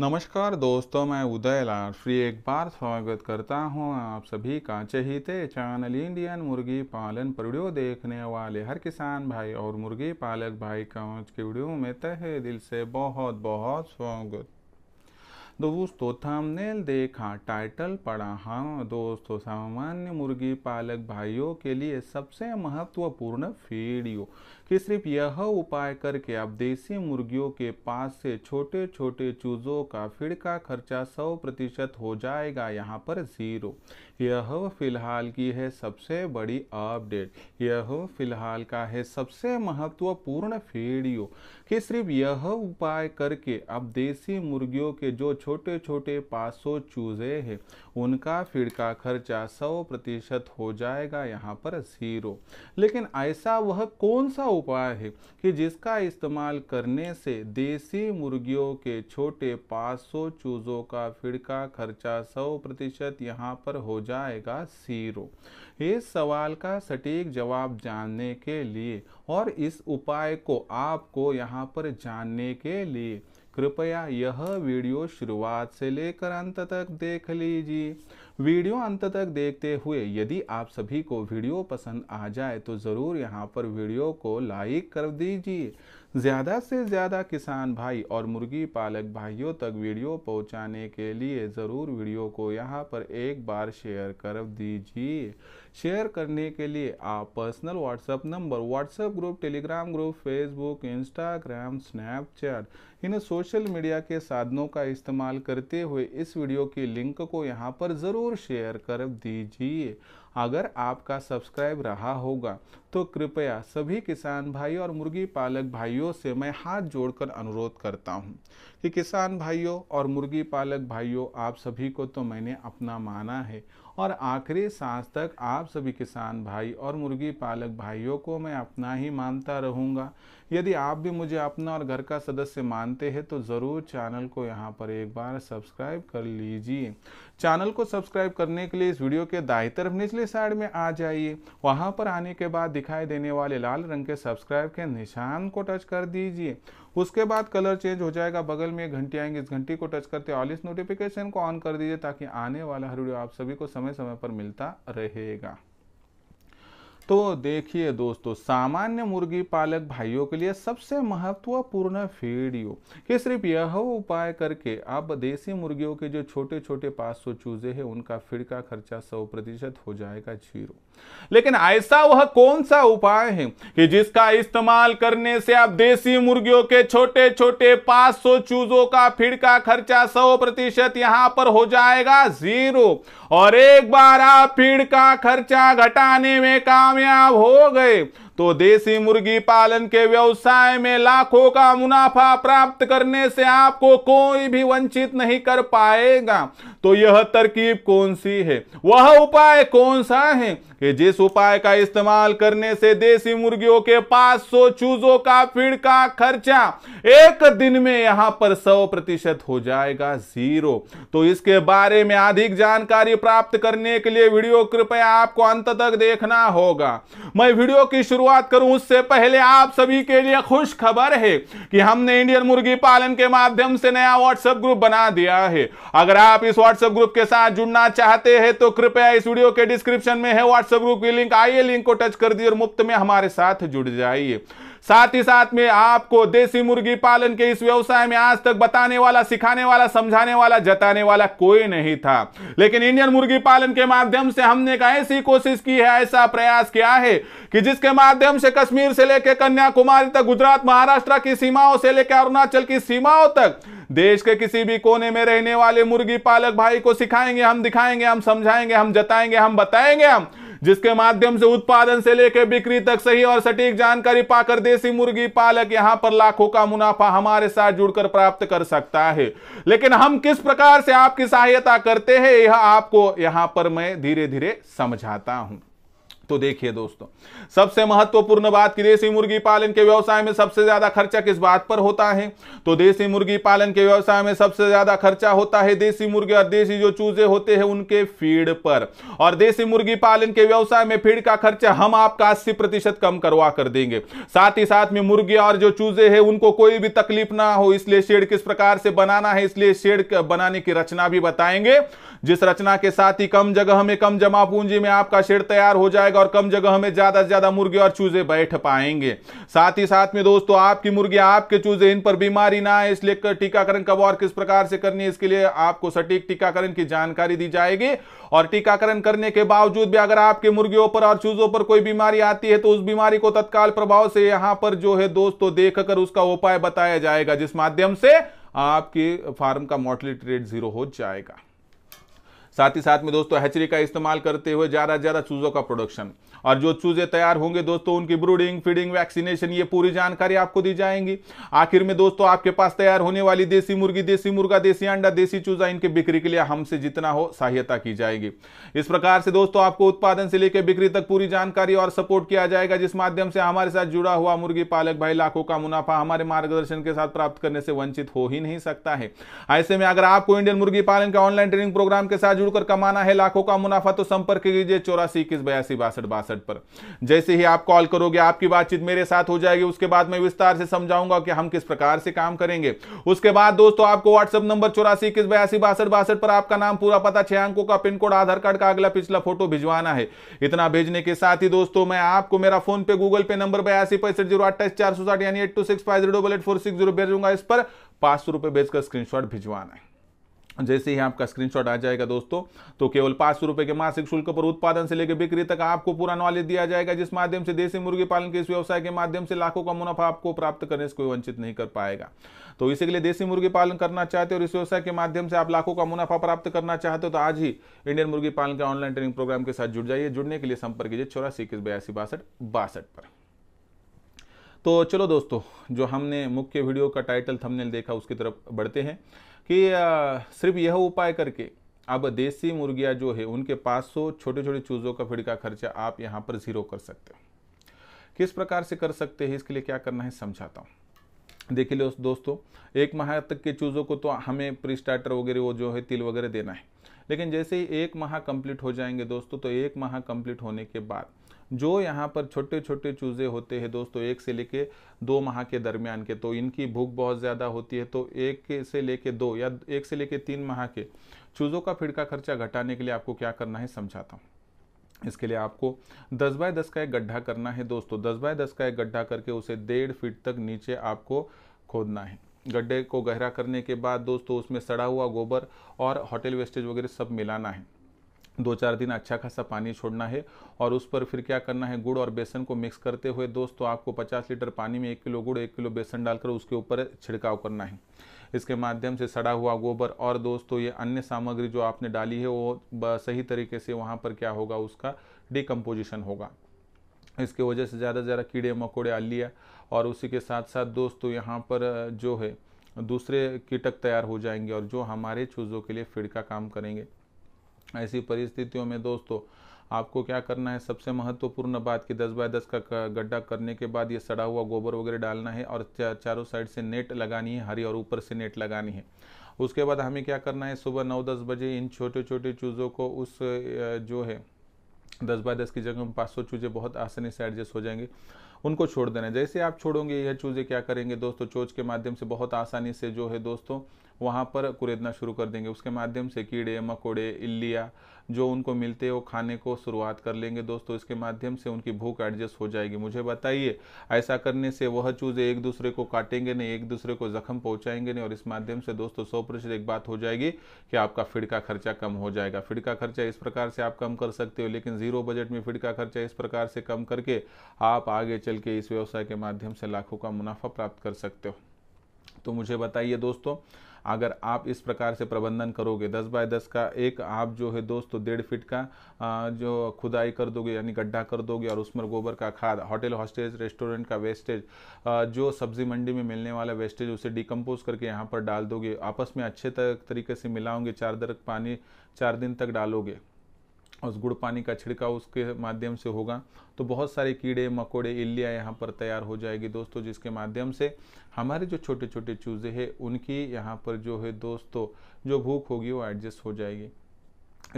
नमस्कार दोस्तों मैं उदय लाल श्री एक बार स्वागत करता हूं आप सभी का चहीते चैनल इंडियन मुर्गी पालन पर वीडियो देखने वाले हर किसान भाई और मुर्गी पालक भाई का आज के वीडियो में तहे दिल से बहुत बहुत स्वागत दोस्तों थंबनेल देखा टाइटल पढ़ा हाँ दोस्तों सामान्य मुर्गी पालक भाइयों के लिए सबसे महत्वपूर्ण वीडियो कि सिर्फ यह उपाय करके आप देसी मुर्गियों के पास से छोटे छोटे चूजों का फिड़का खर्चा सौ प्रतिशत हो जाएगा यहाँ पर ज़ीरो यह फिलहाल की है सबसे बड़ी अपडेट यह फिलहाल का है सबसे महत्वपूर्ण वीडियो कि सिर्फ यह उपाय करके अब देसी मुर्गियों के जो छोटे छोटे पासो चूजे हैं उनका फीड का खर्चा सौ प्रतिशत हो जाएगा यहाँ पर ज़ीरो लेकिन ऐसा वह कौन सा उपाय है कि जिसका इस्तेमाल करने से देसी मुर्गियों के छोटे पासो चूज़ों का फीड का खर्चा सौ प्रतिशत यहाँ पर हो जाएगा ज़ीरो इस सवाल का सटीक जवाब जानने के लिए और इस उपाय को आपको यहाँ पर जानने के लिए कृपया यह वीडियो शुरुआत से लेकर अंत तक देख लीजिए वीडियो अंत तक देखते हुए यदि आप सभी को वीडियो पसंद आ जाए तो ज़रूर यहाँ पर वीडियो को लाइक कर दीजिए ज़्यादा से ज़्यादा किसान भाई और मुर्गी पालक भाइयों तक वीडियो पहुंचाने के लिए ज़रूर वीडियो को यहाँ पर एक बार शेयर कर दीजिए शेयर करने के लिए आप personal WhatsApp number WhatsApp group Telegram group Facebook Instagram Snapchat इन सोशल मीडिया के साधनों का इस्तेमाल करते हुए इस वीडियो की लिंक को यहाँ पर ज़रूर शेयर कर दीजिए अगर आपका सब्सक्राइब रहा होगा तो कृपया सभी किसान भाई और मुर्गी पालक भाइयों से मैं हाथ जोड़कर अनुरोध करता हूँ कि किसान भाइयों और मुर्गी पालक भाइयों आप सभी को तो मैंने अपना माना है और आखिरी सांस तक आप सभी किसान भाई और मुर्गी पालक भाइयों को मैं अपना ही मानता रहूँगा यदि आप भी मुझे अपना और घर का सदस्य मानते हैं तो ज़रूर चैनल को यहाँ पर एक बार सब्सक्राइब कर लीजिए चैनल को सब्सक्राइब करने के लिए इस वीडियो के दाएं तरफ निचले साइड में आ जाइए वहाँ पर आने के बाद दिखाई देने वाले लाल रंग के सब्सक्राइब के निशान को टच कर दीजिए उसके बाद कलर चेंज हो जाएगा बगल में घंटी आएंगे इस घंटी को टच करते ऑल इस नोटिफिकेशन को ऑन कर दीजिए ताकि आने वाला हर वीडियो आप सभी को समय समय पर मिलता रहेगा तो देखिए दोस्तों सामान्य मुर्गी पालक भाइयों के लिए सबसे महत्वपूर्ण वीडियो कि सिर्फ यह उपाय करके आप देसी मुर्गियों के जो छोटे छोटे पाँच सौ चूजे हैं उनका फीड का खर्चा सौ प्रतिशत हो जाएगा जीरो लेकिन ऐसा वह कौन सा उपाय है कि जिसका इस्तेमाल करने से आप देसी मुर्गियों के छोटे छोटे पाँच सौ चूजों का फीड का खर्चा सौ प्रतिशत यहाँ पर हो जाएगा जीरो और एक बार आप फीड का खर्चा घटाने में काम कामयाब हो गए तो देसी मुर्गी पालन के व्यवसाय में लाखों का मुनाफा प्राप्त करने से आपको कोई भी वंचित नहीं कर पाएगा तो यह तरकीब कौन सी है वह उपाय कौन सा है कि जिस उपाय का इस्तेमाल करने से देसी मुर्गियों के पास सौ चूजों का फीड का खर्चा एक दिन में यहां पर सौ प्रतिशत हो जाएगा जीरो तो इसके बारे में अधिक जानकारी प्राप्त करने के लिए वीडियो कृपया आपको अंत तक देखना होगा मैं वीडियो की शुरुआत करूं उससे पहले आप सभी के लिए खुश खबर है कि हमने इंडियन मुर्गी पालन के माध्यम से नया व्हाट्सएप ग्रुप बना दिया है अगर आप इस व्हाट्स व्हाट्सएप ग्रुप के साथ जुड़ना चाहते हैं तो कृपया इस वीडियो के डिस्क्रिप्शन में है व्हाट्सएप ग्रुप की लिंक आइए लिंक को टच कर दिए और मुफ्त में हमारे साथ जुड़ जाइए साथ ही साथ में आपको देसी मुर्गी पालन के इस व्यवसाय में आज तक बताने वाला सिखाने वाला समझाने वाला जताने वाला कोई नहीं था लेकिन इंडियन मुर्गी पालन के माध्यम से हमने एक ऐसी कोशिश की है ऐसा प्रयास किया है कि जिसके माध्यम से कश्मीर से लेकर कन्याकुमारी तक गुजरात महाराष्ट्र की सीमाओं से लेकर अरुणाचल की सीमाओं तक देश के किसी भी कोने में रहने वाले मुर्गी पालक भाई को सिखाएंगे हम दिखाएंगे हम समझाएंगे हम जताएंगे हम बताएंगे हम जिसके माध्यम से उत्पादन से लेकर बिक्री तक सही और सटीक जानकारी पाकर देसी मुर्गी पालक यहां पर लाखों का मुनाफा हमारे साथ जुड़कर प्राप्त कर सकता है लेकिन हम किस प्रकार से आपकी सहायता करते हैं यह आपको यहां पर मैं धीरे धीरे समझाता हूं तो देखिए दोस्तों सबसे महत्वपूर्ण बात कि देसी मुर्गी पालन के व्यवसाय में सबसे ज्यादा खर्चा किस बात पर होता है तो देसी मुर्गी पालन के व्यवसाय में सबसे ज्यादा खर्चा होता है देसी मुर्गी और देसी जो चूजे होते हैं उनके फीड पर और देसी मुर्गी पालन के व्यवसाय में फीड का खर्चा हम आपका अस्सी प्रतिशत कम करवा कर देंगे साथ ही साथ में मुर्गी और जो चूजे है उनको कोई भी तकलीफ ना हो इसलिए शेड किस प्रकार से बनाना है इसलिए शेड बनाने की रचना भी बताएंगे जिस रचना के साथ ही कम जगह में कम जमा पूंजी में आपका शेड तैयार हो जाएगा जाएगा और कम जगह में ज्यादा से ज्यादा मुर्गे और चूजे बैठ पाएंगे साथ ही साथ में दोस्तों आपकी मुर्गी आपके चूजे इन पर बीमारी ना है इसलिए टीकाकरण कब और किस प्रकार से करनी है इसके लिए आपको सटीक टीकाकरण की जानकारी दी जाएगी और टीकाकरण करने के बावजूद भी अगर आपके मुर्गियों पर और चूजों पर कोई बीमारी आती है तो उस बीमारी को तत्काल प्रभाव से यहां पर जो है दोस्तों देखकर उसका उपाय बताया जाएगा जिस माध्यम से आपके फार्म का मॉर्टलिटी रेट जीरो हो जाएगा साथ ही साथ में दोस्तों हैचरी का इस्तेमाल करते हुए ज़्यादा ज़्यादा चूज़ों का प्रोडक्शन और जो चूज़े तैयार होंगे दोस्तों उनकी ब्रूडिंग फीडिंग वैक्सीनेशन ये पूरी जानकारी आपको दी जाएंगी आखिर में दोस्तों आपके पास तैयार होने वाली देसी मुर्गी देसी मुर्गा देसी अंडा देसी चूज़ा इनके बिक्री के लिए हमसे जितना हो सहायता की जाएगी इस प्रकार से दोस्तों आपको उत्पादन से लेकर बिक्री तक पूरी जानकारी और सपोर्ट किया जाएगा जिस माध्यम से हमारे साथ जुड़ा हुआ मुर्गी पालक भाई लाखों का मुनाफा हमारे मार्गदर्शन के साथ प्राप्त करने से वंचित हो ही नहीं सकता है ऐसे में अगर आपको इंडियन मुर्गी पालन के ऑनलाइन ट्रेनिंग प्रोग्राम के साथ जुड़कर कमाना है लाखों का मुनाफा तो संपर्क कीजिए चौरासी इक्कीस बयासी बासठ बासठ पर जैसे ही आप कॉल करोगे आपकी बातचीत मेरे साथ हो जाएगी उसके बाद मैं विस्तार से समझाऊंगा कि हम किस प्रकार से काम करेंगे उसके बाद दोस्तों आपको व्हाट्सअप नंबर चौरासी इक्कीस बयासी बासठ बासठ पर आपका नाम पूरा पता छह अंकों का पिन कोड आधार कार्ड का अगला पिछला फोटो भिजवाना है इतना भेजने के साथ ही दोस्तों मैं आपको मेरा फोन पे गूगल पे नंबर बयासी पैंसठ जीरो अट्ठाईस चार सौ साठ यानी eight two six five zero double eight four six zero भेजूंगा इस पर पांच सौ रुपए भेजकर स्क्रीनशॉट भिजवाना है जैसे ही आपका स्क्रीनशॉट आ जाएगा दोस्तों तो केवल पांच सौ रुपये के मासिक शुल्क पर उत्पादन से लेकर बिक्री तक आपको पूरा नॉलेज दिया जाएगा जिस माध्यम से देसी मुर्गी पालन के इस व्यवसाय के माध्यम से लाखों का मुनाफा आपको प्राप्त करने से कोई वंचित नहीं कर पाएगा तो इसी के लिए देसी मुर्गी पालन करना चाहते हो और इस व्यवसाय के माध्यम से आप लाखों का मुनाफा प्राप्त करना चाहते हो तो आज ही इंडियन मुर्गी पालन के ऑनलाइन ट्रेनिंग प्रोग्राम के साथ जुड़ जाइए जुड़ने के लिए संपर्क कीजिए चौरासी इक्कीस बयासी बासठ बासठ पर तो चलो दोस्तों जो हमने मुख्य वीडियो का टाइटल थंबनेल देखा उसकी तरफ बढ़ते हैं कि सिर्फ यह उपाय करके अब देसी मुर्गियाँ जो है उनके सौ छोटे छोटे चूज़ों का फीड का खर्चा आप यहाँ पर ज़ीरो कर सकते हो किस प्रकार से कर सकते हैं इसके लिए क्या करना है समझाता हूँ देखिए दोस्तों एक माह तक के चूज़ों को तो हमें प्री स्टार्टर वगैरह वो जो है तिल वगैरह देना है लेकिन जैसे ही एक माह कंप्लीट हो जाएंगे दोस्तों तो एक माह कंप्लीट होने के बाद जो यहाँ पर छोटे छोटे चूज़े होते हैं दोस्तों एक से लेके दो माह के दरमियान के तो इनकी भूख बहुत ज़्यादा होती है तो एक से लेके दो या एक से लेके तीन माह के चूज़ों का फिड़का का खर्चा घटाने के लिए आपको क्या करना है समझाता हूँ इसके लिए आपको 10 बाय 10 का एक गड्ढा करना है दोस्तों 10 बाय 10 का एक गड्ढा करके उसे डेढ़ फीट तक नीचे आपको खोदना है गड्ढे को गहरा करने के बाद दोस्तों उसमें सड़ा हुआ गोबर और होटल वेस्टेज वगैरह सब मिलाना है दो चार दिन अच्छा खासा पानी छोड़ना है और उस पर फिर क्या करना है गुड़ और बेसन को मिक्स करते हुए दोस्तों आपको 50 लीटर पानी में एक किलो गुड़ एक किलो बेसन डालकर उसके ऊपर छिड़काव करना है इसके माध्यम से सड़ा हुआ गोबर और दोस्तों ये अन्य सामग्री जो आपने डाली है वो सही तरीके से वहाँ पर क्या होगा उसका डिकम्पोजिशन होगा इसके वजह से ज़्यादा से ज़्यादा कीड़े मकोड़े आलिया और उसी के साथ साथ दोस्तों यहाँ पर जो है दूसरे कीटक तैयार हो जाएंगे और जो हमारे चूज़ों के लिए फिड़का का काम करेंगे ऐसी परिस्थितियों में दोस्तों आपको क्या करना है सबसे महत्वपूर्ण बात कि 10 बाय 10 का गड्ढा करने के बाद ये सड़ा हुआ गोबर वगैरह डालना है और चारों साइड से नेट लगानी है हरी और ऊपर से नेट लगानी है उसके बाद हमें क्या करना है सुबह नौ दस बजे इन छोटे छोटे चूज़ों को उस जो है दस बाय दस की जगह में पाँच सौ चूजे बहुत आसानी से एडजस्ट हो जाएंगे उनको छोड़ देना जैसे आप छोड़ोगे यह चूजे क्या करेंगे दोस्तों चोच के माध्यम से बहुत आसानी से जो है दोस्तों वहाँ पर कुरेदना शुरू कर देंगे उसके माध्यम से कीड़े मकोड़े इल्लिया जो उनको मिलते हैं वो खाने को शुरुआत कर लेंगे दोस्तों इसके माध्यम से उनकी भूख एडजस्ट हो जाएगी मुझे बताइए ऐसा करने से वह चूज़े एक दूसरे को काटेंगे नहीं एक दूसरे को जख्म पहुँचाएंगे नहीं और इस माध्यम से दोस्तों सौ प्रतिशत एक बात हो जाएगी कि आपका फिड का खर्चा कम हो जाएगा फिड का खर्चा इस प्रकार से आप कम कर सकते हो लेकिन जीरो बजट में फिड का खर्चा इस प्रकार से कम करके आप आगे चल के इस व्यवसाय के माध्यम से लाखों का मुनाफा प्राप्त कर सकते हो तो मुझे बताइए दोस्तों अगर आप इस प्रकार से प्रबंधन करोगे दस बाय दस का एक आप जो है दोस्तों तो डेढ़ फीट का जो खुदाई कर दोगे यानी गड्ढा कर दोगे और उसमें गोबर का खाद होटल हॉस्टेज रेस्टोरेंट का वेस्टेज जो सब्जी मंडी में मिलने वाला वेस्टेज उसे डिकम्पोज करके यहाँ पर डाल दोगे आपस में अच्छे तरीके से मिलाओगे चार दर पानी चार दिन तक डालोगे उस गुड़ पानी का छिड़काव उसके माध्यम से होगा तो बहुत सारे कीड़े मकोड़े इल्लियाँ यहाँ पर तैयार हो जाएगी दोस्तों जिसके माध्यम से हमारे जो छोटे छोटे चूज़े हैं उनकी यहाँ पर जो है दोस्तों जो भूख होगी वो एडजस्ट हो जाएगी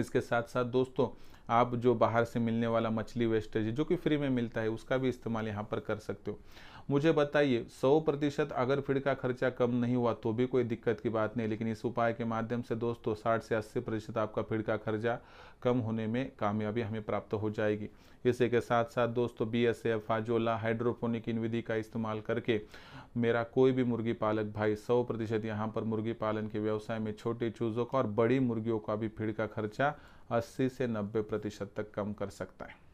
इसके साथ साथ दोस्तों आप जो बाहर से मिलने वाला मछली वेस्टेज है जो कि फ्री में मिलता है उसका भी इस्तेमाल यहाँ पर कर सकते हो मुझे बताइए सौ प्रतिशत अगर फीड का खर्चा कम नहीं हुआ तो भी कोई दिक्कत की बात नहीं लेकिन इस उपाय के माध्यम से दोस्तों साठ से अस्सी प्रतिशत आपका फीड का खर्चा कम होने में कामयाबी हमें प्राप्त हो जाएगी इसी के साथ साथ दोस्तों बी एस एफ फाजोला हाइड्रोपोनिक इन विधि का इस्तेमाल करके मेरा कोई भी मुर्गी पालक भाई सौ प्रतिशत यहाँ पर मुर्गी पालन के व्यवसाय में छोटे चूजों का और बड़ी मुर्गियों का भी फीड का खर्चा अस्सी से नब्बे प्रतिशत तक कम कर सकता है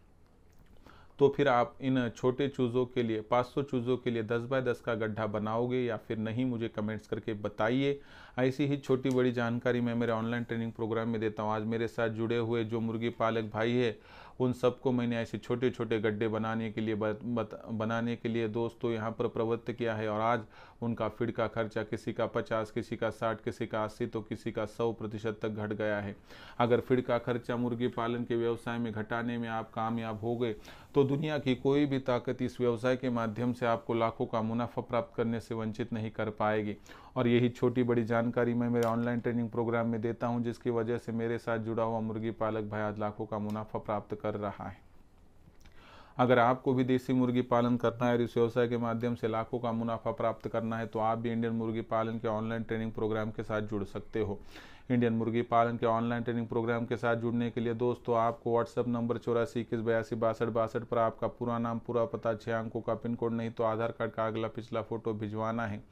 तो फिर आप इन छोटे चूज़ों के लिए 500 चूज़ों के लिए 10 बाय 10 का गड्ढा बनाओगे या फिर नहीं मुझे कमेंट्स करके बताइए ऐसी ही छोटी बड़ी जानकारी मैं मेरे ऑनलाइन ट्रेनिंग प्रोग्राम में देता हूँ आज मेरे साथ जुड़े हुए जो मुर्गी पालक भाई है उन सबको मैंने ऐसे छोटे छोटे गड्ढे बनाने के लिए बत, बत, बनाने के लिए दोस्तों यहाँ पर प्रवृत्त किया है और आज उनका फीड का खर्चा किसी का पचास किसी का साठ किसी का अस्सी तो किसी का सौ प्रतिशत तक घट गया है अगर फीड का खर्चा मुर्गी पालन के व्यवसाय में घटाने में आप कामयाब हो गए तो दुनिया की कोई भी ताकत इस व्यवसाय के माध्यम से आपको लाखों का मुनाफा प्राप्त करने से वंचित नहीं कर पाएगी और यही छोटी बड़ी जानकारी मैं मेरे ऑनलाइन ट्रेनिंग प्रोग्राम में देता हूँ जिसकी वजह से मेरे साथ जुड़ा हुआ मुर्गी पालक भाई आज लाखों का मुनाफा प्राप्त कर रहा है अगर आपको भी देसी मुर्गी पालन करना है और इस व्यवसाय के माध्यम से लाखों का मुनाफा प्राप्त करना है तो आप भी इंडियन मुर्गी पालन के ऑनलाइन ट्रेनिंग प्रोग्राम के साथ जुड़ सकते हो इंडियन मुर्गी पालन के ऑनलाइन ट्रेनिंग प्रोग्राम के साथ जुड़ने के लिए दोस्तों आपको व्हाट्सअप नंबर चौरासी इक्कीस बयासी बासठ बासठ पर आपका पूरा नाम पूरा पता छः अंकों का पिन कोड नहीं तो आधार कार्ड का अगला पिछला फोटो भिजवाना है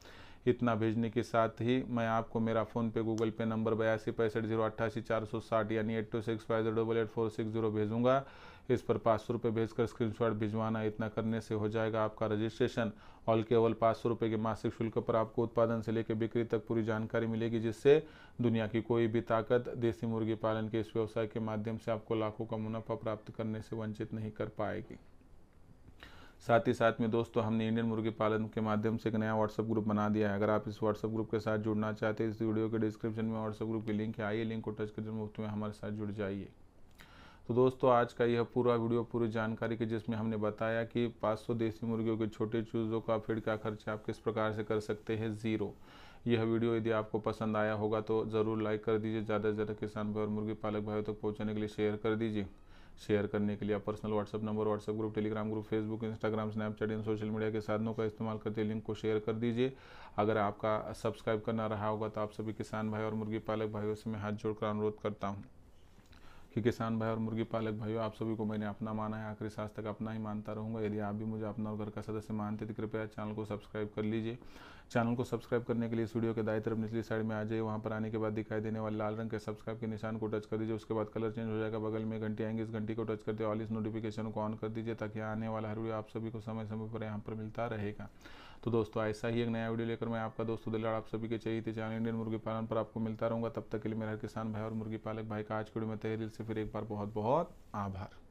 इतना भेजने के साथ ही मैं आपको मेरा फ़ोन पे गूगल पे नंबर बयासी पैंसठ जीरो अट्ठासी चार सौ साठ यानी eight two six five zero double eight four six zero भेजूंगा इस पर पाँच सौ रुपये भेजकर स्क्रीनशॉट भिजवाना इतना करने से हो जाएगा आपका रजिस्ट्रेशन और केवल पाँच सौ रुपये के मासिक शुल्क पर आपको उत्पादन से लेकर बिक्री तक पूरी जानकारी मिलेगी जिससे दुनिया की कोई भी ताकत देसी मुर्गी पालन के इस व्यवसाय के माध्यम से आपको लाखों का मुनाफा प्राप्त करने से वंचित नहीं कर पाएगी साथ ही साथ में दोस्तों हमने इंडियन मुर्गी पालन के माध्यम से एक नया व्हाट्सअप ग्रुप बना दिया है अगर आप इस व्हाट्सअप ग्रुप के साथ जुड़ना चाहते हैं इस वीडियो के डिस्क्रिप्शन में व्हाट्सअप ग्रुप की लिंक है आइए लिंक को टच कर मुफ्त में हमारे साथ जुड़ जाइए तो दोस्तों आज का यह पूरा वीडियो पूरी जानकारी के जिसमें हमने बताया कि 500 देसी मुर्गियों के छोटे चूज़ों का फीड का खर्चा आप किस प्रकार से कर सकते हैं ज़ीरो यह वीडियो यदि आपको पसंद आया होगा तो ज़रूर लाइक कर दीजिए ज़्यादा से ज़्यादा किसान भाई और मुर्गी पालक भाई तक तो पहुँचाने के लिए शेयर कर दीजिए शेयर करने के लिए आप personal WhatsApp number WhatsApp group Telegram group Facebook Instagram Snapchat इन सोशल मीडिया के साधनों का इस्तेमाल करते लिंक को शेयर कर दीजिए अगर आपका सब्सक्राइब करना रहा होगा तो आप सभी किसान भाई और मुर्गी पालक भाइयों से मैं हाथ जोड़कर अनुरोध करता हूँ कि किसान भाई और मुर्गी पालक भाइयों आप सभी को मैंने अपना माना है आखिरी सांस तक अपना ही मानता रहूँगा यदि आप भी मुझे अपना और घर का सदस्य मानते तो कृपया चैनल को सब्सक्राइब कर लीजिए चैनल को सब्सक्राइब करने के लिए इस वीडियो के दाई तरफ निचली साइड में आ जाइए वहाँ पर आने के बाद दिखाई देने वाले लाल रंग के सब्सक्राइब के निशान को टच कर दीजिए उसके बाद कलर चेंज हो जाएगा बगल में घंटी आएंगे इस घंटी को टच कर दिया ऑल इस नोटिफिकेशन को ऑन कर दीजिए ताकि आने वाला हर वीडियो आप सभी को समय समय पर यहाँ पर मिलता रहेगा तो दोस्तों ऐसा ही एक नया वीडियो लेकर मैं आपका दोस्तों दिलाड़ आप सभी के चाहिए थी चैनल इंडियन मुर्गी पालन पर आपको मिलता रहूँगा तब तक के लिए मेरा किसान भाई और मुर्गी पालक भाई का आज के वीडियो में तहरील से फिर एक बार बहुत बहुत आभार